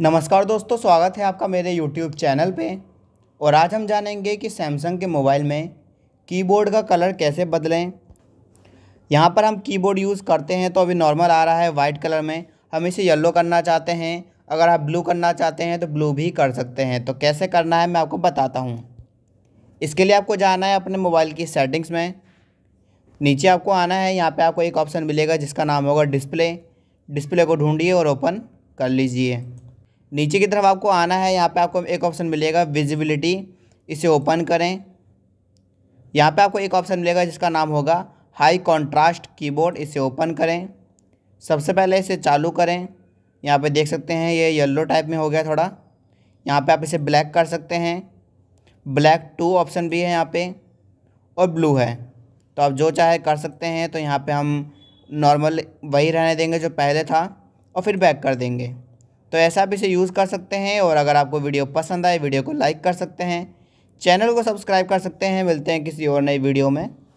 नमस्कार दोस्तों स्वागत है आपका मेरे यूट्यूब चैनल पे और आज हम जानेंगे कि सैमसंग के मोबाइल में कीबोर्ड का कलर कैसे बदलें यहाँ पर हम कीबोर्ड यूज़ करते हैं तो अभी नॉर्मल आ रहा है वाइट कलर में हम इसे येलो करना चाहते हैं अगर आप ब्लू करना चाहते हैं तो ब्लू भी कर सकते हैं तो कैसे करना है मैं आपको बताता हूँ इसके लिए आपको जाना है अपने मोबाइल की सेटिंग्स में नीचे आपको आना है यहाँ पर आपको एक ऑप्शन मिलेगा जिसका नाम होगा डिस्प्ले डिस्प्ले को ढूँढिए और ओपन कर लीजिए नीचे की तरफ आपको आना है यहाँ पे आपको एक ऑप्शन मिलेगा विजिबिलिटी इसे ओपन करें यहाँ पे आपको एक ऑप्शन मिलेगा जिसका नाम होगा हाई कॉन्ट्रास्ट कीबोर्ड इसे ओपन करें सबसे पहले इसे चालू करें यहाँ पे देख सकते हैं ये येलो टाइप में हो गया थोड़ा यहाँ पे आप इसे ब्लैक कर सकते हैं ब्लैक टू ऑप्शन भी है यहाँ पे और ब्लू है तो आप जो चाहे कर सकते हैं तो यहाँ पे हम नॉर्मल वही रहने देंगे जो पहले था और फिर बैक कर देंगे तो ऐसा भी इसे यूज़ कर सकते हैं और अगर आपको वीडियो पसंद आए वीडियो को लाइक कर सकते हैं चैनल को सब्सक्राइब कर सकते हैं मिलते हैं किसी और नई वीडियो में